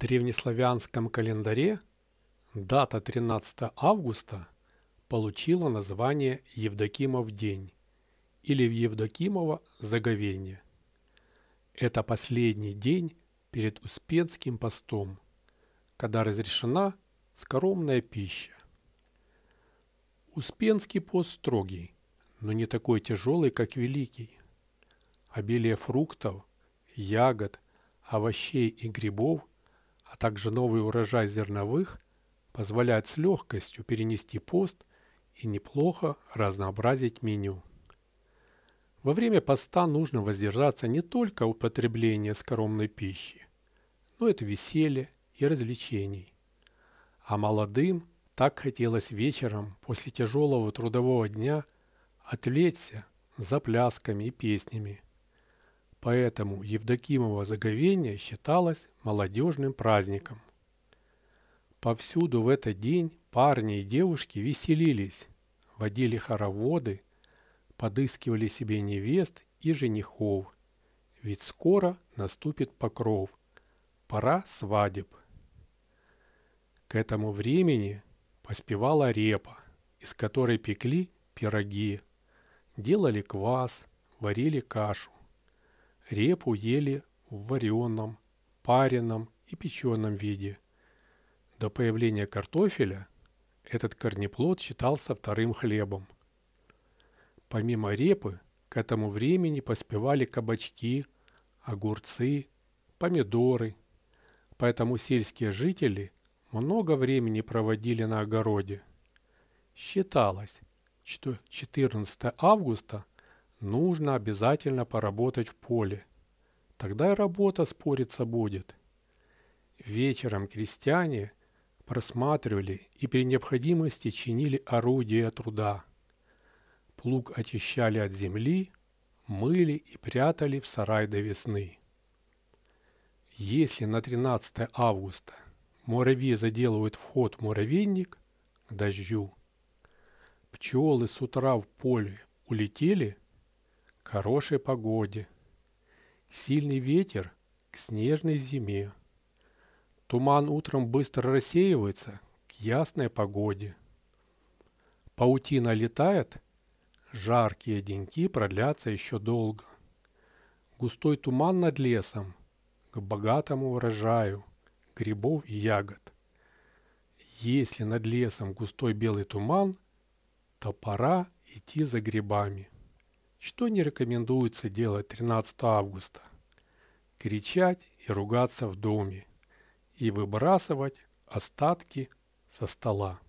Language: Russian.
древнеславянском календаре дата 13 августа получила название Евдокимов день или в Евдокимово заговение. Это последний день перед Успенским постом, когда разрешена скоромная пища. Успенский пост строгий, но не такой тяжелый, как Великий. Обилие фруктов, ягод, овощей и грибов а также новый урожай зерновых позволяет с легкостью перенести пост и неплохо разнообразить меню. Во время поста нужно воздержаться не только употребления скромной пищи, но и от веселья и развлечений. А молодым так хотелось вечером после тяжелого трудового дня отвлечься за плясками и песнями – Поэтому Евдокимово заговение считалось молодежным праздником. Повсюду в этот день парни и девушки веселились, водили хороводы, подыскивали себе невест и женихов. Ведь скоро наступит покров, пора свадеб. К этому времени поспевала репа, из которой пекли пироги, делали квас, варили кашу. Репу ели в вареном, пареном и печеном виде. До появления картофеля этот корнеплод считался вторым хлебом. Помимо репы, к этому времени поспевали кабачки, огурцы, помидоры. Поэтому сельские жители много времени проводили на огороде. Считалось, что 14 августа нужно обязательно поработать в поле. Тогда и работа спориться будет. Вечером крестьяне просматривали и при необходимости чинили орудия труда. Плуг очищали от земли, мыли и прятали в сарай до весны. Если на 13 августа муравьи заделывают вход в муравейник к дождю, пчелы с утра в поле улетели, хорошей погоде, сильный ветер к снежной зиме. Туман утром быстро рассеивается к ясной погоде. Паутина летает, жаркие деньки продлятся еще долго. Густой туман над лесом к богатому урожаю грибов и ягод. Если над лесом густой белый туман, то пора идти за грибами что не рекомендуется делать 13 августа. Кричать и ругаться в доме и выбрасывать остатки со стола.